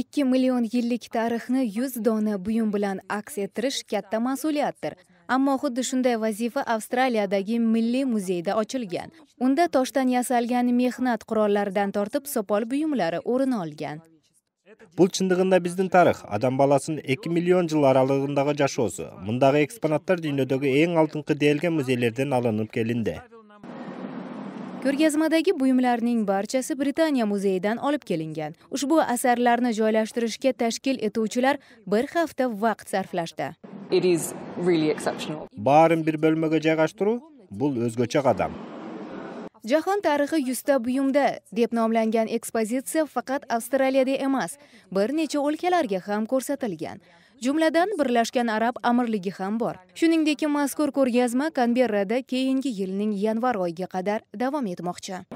ikki million yillik tarixni yuz dona buyum bilan aks ettirish katta mas'uliyatdir ammo xuddi shunday vazifa avstraliyadagi milliy muzeyda ochilgan unda toshdan yasalgan mehnat qurollaridan tortib sopol buyumlari o'rin olgan бул чындыгында биздин тарых адам баласынын эки миллион жыл аралыгындагы жашоосу мындагы экспонаттар дүйнөдөгү эң алдыңкы дээлген музейлерден алынып келинди ko'rgazmadagi buyumlarning barchasi britaniya muzeyidan olib kelingan ushbu asarlarni joylashtirishga tashkil etuvchilar bir hafta vaqt sarflashdi it is really exceptional barin bir bo'lmaga joylashtiruv bu o'zgacha qadam jahon tarixi yuzta buyumda deb nomlangan ekspozitsiya faqat avstraliyada emas bir necha o'lkalarga ham ko'rsatilgan jumladan birlashgan arab amirligi ham bor shuningdek mazkur ko'rgazma kanberrada keyingi yilning yanvar oyiga qadar davom etmoqchi